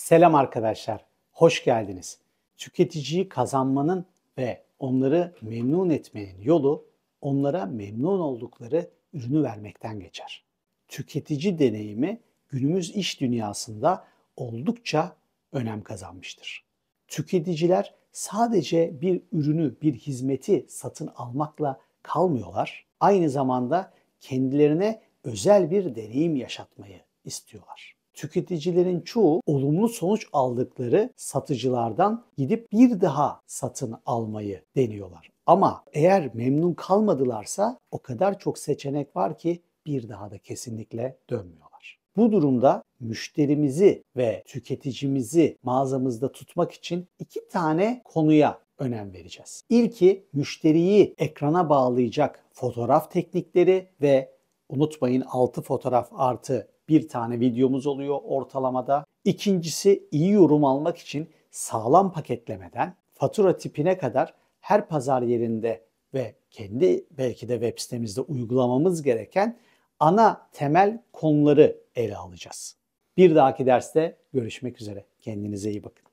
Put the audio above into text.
Selam arkadaşlar, hoş geldiniz. Tüketiciyi kazanmanın ve onları memnun etmenin yolu onlara memnun oldukları ürünü vermekten geçer. Tüketici deneyimi günümüz iş dünyasında oldukça önem kazanmıştır. Tüketiciler sadece bir ürünü, bir hizmeti satın almakla kalmıyorlar. Aynı zamanda kendilerine özel bir deneyim yaşatmayı istiyorlar tüketicilerin çoğu olumlu sonuç aldıkları satıcılardan gidip bir daha satın almayı deniyorlar. Ama eğer memnun kalmadılarsa o kadar çok seçenek var ki bir daha da kesinlikle dönmüyorlar. Bu durumda müşterimizi ve tüketicimizi mağazamızda tutmak için iki tane konuya önem vereceğiz. İlki müşteriyi ekrana bağlayacak fotoğraf teknikleri ve unutmayın 6 fotoğraf artı bir tane videomuz oluyor ortalamada. İkincisi iyi yorum almak için sağlam paketlemeden fatura tipine kadar her pazar yerinde ve kendi belki de web sitemizde uygulamamız gereken ana temel konuları ele alacağız. Bir dahaki derste görüşmek üzere. Kendinize iyi bakın.